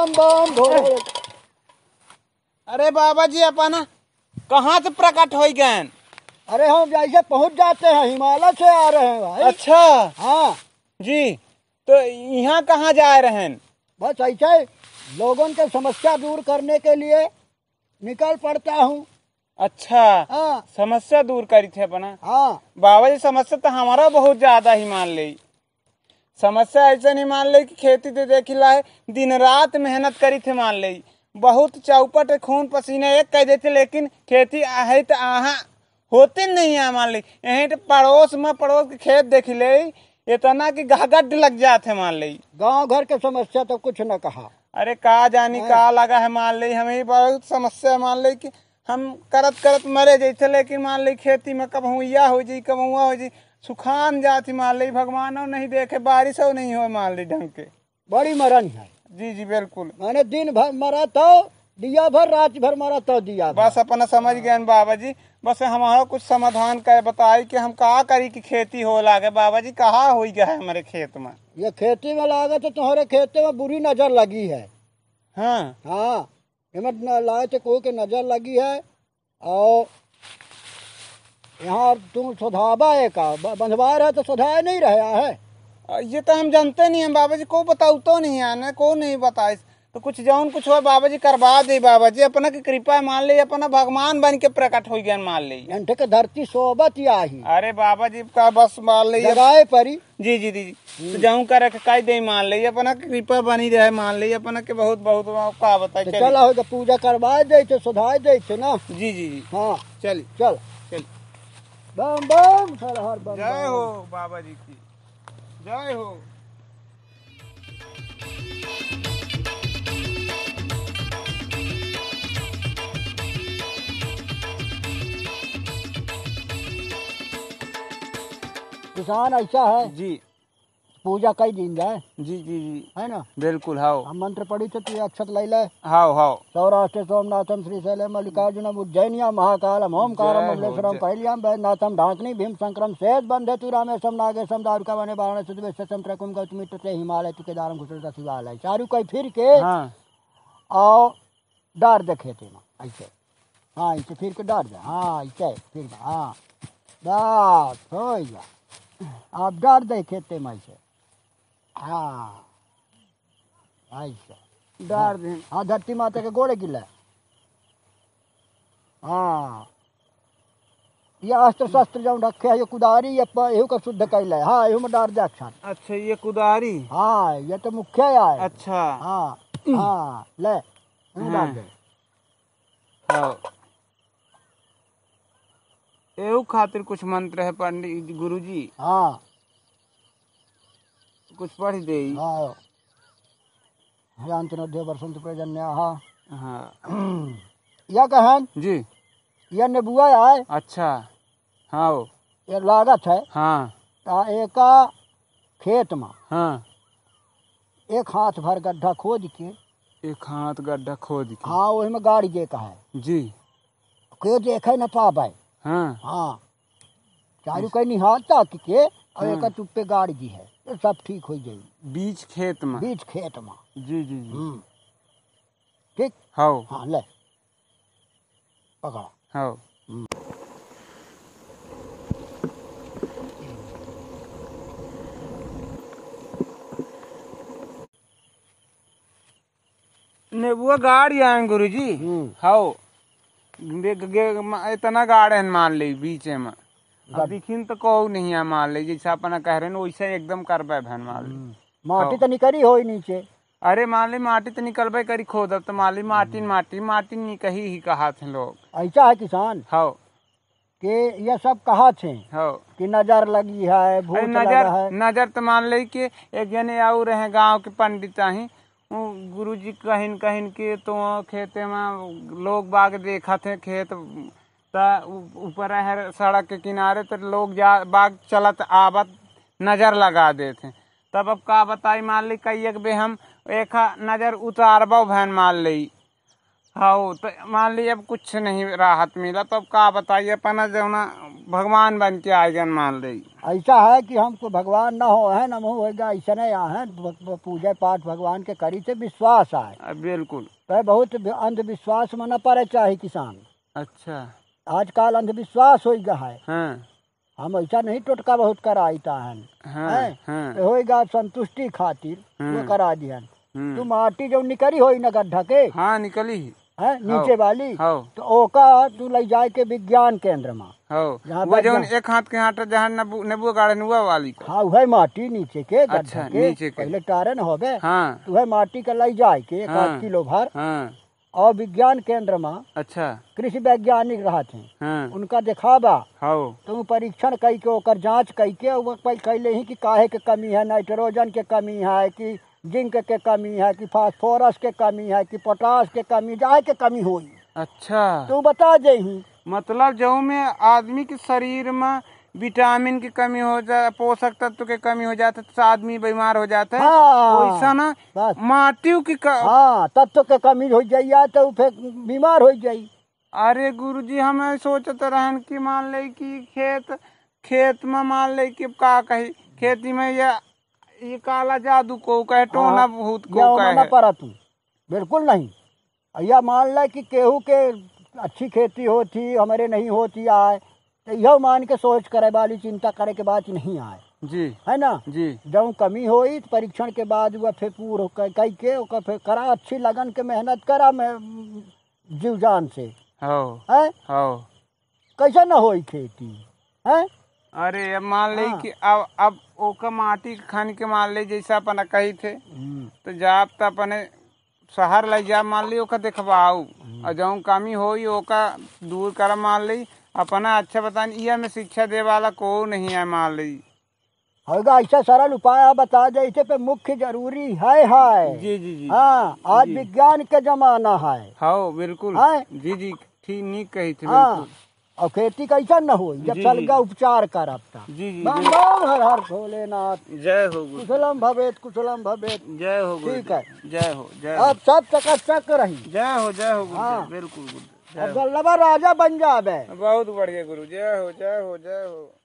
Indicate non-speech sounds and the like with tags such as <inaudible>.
बम बम भोले अरे बाबा जी अपन कहाँ से प्रकट हो गए अरे हम जैसे पहुँच जाते हैं हिमालय से आ रहे हैं भाई अच्छा हाँ जी तो यहाँ कहाँ जा रहे हैं बस ऐसे लोगों के समस्या दूर करने के लिए निकल पड़ता हूँ अच्छा हाँ समस्या दूर करी थे अपना हाँ बाबा जी समस्या तो हमारा बहुत ज्यादा ही मान ली समस्या ऐसा नहीं मान ली कि खेती देख ला है दिन रात मेहनत करी थे मान ली बहुत चौपट खून पसीना एक कह देते लेकिन खेती है तो अहाँ होते नहीं है मान ली यहीं तो पड़ोस में पड़ोस के खेत देख ले इतना कि गहगड लग जाते मान ली गांव घर के समस्या तो कुछ न कहा अरे का जानी हाँ। का लगा है मान ली हमें बहुत समस्या मान ली कि हम करत करत मरे जैसे लेकिन मान ली खेती में कब हुआ हो जी कब हुआ हो जी सुखान जाति मान ली भगवान और नहीं देखे बारिश और नहीं हो मान ली ढंग के बड़ी मरण है जी जी बिल्कुल मैंने दिन भर मरा तो दिया भर रात भर मरा तो दिया बस अपना समझ गए बाबा जी बस हमारा कुछ समाधान कर बताई कि हम कहा करी की खेती हो लागे बाबा जी कहा हो गया है हमारे खेत में ये खेती में लागे तो तुम्हारे खेत में बुरी नजर लगी है हाँ हाँ लाए तो कोई के नजर लगी है और यहाँ तुम सुधाबा है का बंधवार है तो सुधा नहीं रहा है ये तो हम जानते नहीं हैं बाबा जी को बताऊ तो नहीं आने को नहीं बताए तो कुछ जौन कुछ हो बाबा जी करवा दे बाबा जी अपना की कृपा मान ली अपना भगवान बन के प्रकट हो गया मान ली घंटे के धरती सोबत या ही अरे बाबा जी का बस मान ली लगाए परी जी जी जी तो हम्म। जाऊँ कर दे मान ली अपना कृपा बनी रहे मान ली अपना के बहुत बहुत का बताए तो चला होगा पूजा करवा दे तो सुधाए दे ना जी जी जी हाँ चलिए चल चलिए बम बम हर हर बम जय हो बाबा जी की जय हो किसान ऐसा है जी पूजा कई दिन जाए जी जी जी है ना बिल्कुल हाओ हम मंत्र पढ़ी थी तो अक्षत लैल हाओ हाओ सौराष्ट्र सोमनाथम श्री शैल मल्लिकार्जुन उज्जैनिया महाकालम ओम कारम ममलेश्वरम कैलियाम वैद्यनाथम ढांकनी भीम संक्रम शेष बंधे तु रामेशम नागेशम दारुका वने बारण सुदवेशम त्रकुम गौतमी से हिमालय तुके दारम घुसरता शिवालय चारू कई फिर के और हाँ। डर देखे थे ऐसे हाँ ऐसे फिर के डर दे हाँ ऐसे फिर हाँ डर हो गया आप डर देखे थे मैं से हाँ।, हाँ।, हाँ धरती माता के गोड़े गिला हाँ ये अस्त्र शस्त्र जो रखे है ये कुदारी ये एहू का शुद्ध कैल है हाँ एहू में डार दे अच्छा अच्छा ये कुदारी हाँ ये तो मुख्य है अच्छा हाँ हाँ ले डार हाँ। दे हाँ एहू खातिर कुछ मंत्र है पंडित गुरुजी हाँ कुछ पढ़ दे हाँ, हाँ अंतिम बरसंत तो प्रजन्या हाँ हाँ <clears throat> यह कहन जी यह नबुआ आए अच्छा हाँ वो ये लागत है हाँ ता एका खेत में हाँ एक हाथ भर गड्ढा खोद के एक हाथ गड्ढा खोद के हाँ वही में गाड़ी जे है जी कोई देखे न पा पाए हाँ हाँ चारू कहीं निहाता के और हाँ। एक चुप्पे गाड़ जी है तो सब ठीक हो जाए बीच खेत में बीच खेत में जी जी जी हम्म। ठीक हाँ हाँ ले पकड़ा हाँ नेबुआ गाड़ी आए गुरु जी हाउ हम्म। इतना गाड़ मान ली बीच में अदिखिन तो कहू नहीं है मान ली अपना कह रहे वैसे एकदम कर बहन मान ली हम्म। माटी तो, तो निकली हो नीचे अरे मान ली माटी तो निकलबे करी तो मान ली माटी हम्म। माटी माटी नहीं कही ही कहा थे लोग ऐसा है किसान हाँ के ये सब कहा थे हाँ। कि नजर लगी है भूत नजर है। नजर तो मान ली कि एक जने आऊ रहे गांव के पंडित ही गुरु जी कहीं कहीं के तो खेते में लोग बाग देखा थे खेत ऊपर है सड़क के किनारे तो लोग जा बाग चलत आवत नज़र लगा देते तब अब का बताई मान ली कई बे हम एक नज़र उतारबो भैन मान ली हाओ तो मान ली अब कुछ नहीं राहत मिला तब का बताइए अपना जो ना भगवान बन के आयोजन मान ली ऐसा है कि हमको भगवान न हो है ना होगा ऐसा नहीं है पूजा पाठ भगवान के करी से विश्वास आए बिल्कुल तो बहुत अंधविश्वास मना पड़े चाहे किसान अच्छा आजकल अंधविश्वास हो गया है हाँ। हम ऐसा नहीं टोटका बहुत कराईता हन हाँ, हाँ। होएगा संतुष्टि खातिर हाँ। वो करा दिहन हाँ। तू माटी जो निकली हो न गड्ढा के हाँ निकली है हाँ। नीचे वाली तो ओका तू ले जाए के विज्ञान केंद्र में वो जो एक हाथ के हाथ जहाँ नेबू गार्डन हुआ वाली हाँ वह माटी नीचे के अच्छा, के, नीचे के। पहले टारन हो गए हाँ। तो वह माटी का ले जाए के एक किलो भर और विज्ञान केंद्र में अच्छा कृषि वैज्ञानिक रहा थे हाँ। उनका देखाबा हाँ। तो परीक्षण कई के ओकर जांच कई के ही कि काहे के कमी है नाइट्रोजन के कमी है कि जिंक के कमी है कि फास्फोरस के कमी है कि पोटास के कमी जाए के कमी हो अच्छा तो बता दे मतलब जो में आदमी के शरीर में विटामिन की कमी हो जा पोषक तत्व की कमी हो जाता तो आदमी बीमार हो जाता है ऐसा हाँ। ना माटी की हाँ, तत्व के कमी हो तो फिर बीमार हो जाये अरे गुरु जी हमें सोचते रहन कि मान ले कि खेत खेत में मान ले कि का कही खेती में ये ये काला जादू को कहे हाँ। टोना भूत को कहे पर बिल्कुल नहीं यह मान ले कि केहू के अच्छी खेती होती हमारे नहीं होती आए यह मान के सोच करे वाली चिंता करे के बात नहीं आए जी है ना जी जब कमी हो तो परीक्षण के बाद वह फिर पूरा कई के फिर करा अच्छी लगन के मेहनत करा मैं जीव जान से है कैसे न हो खेती है अरे मान ली हाँ। कि अब अब ओका माटी खन के मान ली जैसा अपन कही थे हम्म। तो जाब तो अपने शहर ले जा मान ली ओका देखवाऊ हम्म। और जो कमी हो ओका दूर कर मान ली अपना अच्छा बता यह में शिक्षा दे वाला को नहीं है मान ली होगा ऐसा सरल उपाय बता दे इसे पे मुख्य जरूरी है है जी जी जी हाँ आज विज्ञान के जमाना है हाँ बिल्कुल हाँ। जी जी ठीक नहीं कही थी हाँ और खेती कैसा न हो जब चल गया उपचार करब जी जी हर हर भोले नाथ जय हो कुशलम भवेत कुशलम भवेत जय हो ठीक है जय हो जय अब सब चकाचक रही जय हो जय हो हाँ। बिल्कुल अब अच्छा। राजा बन जाबे बहुत बढ़िया गुरु जय हो जय हो जय हो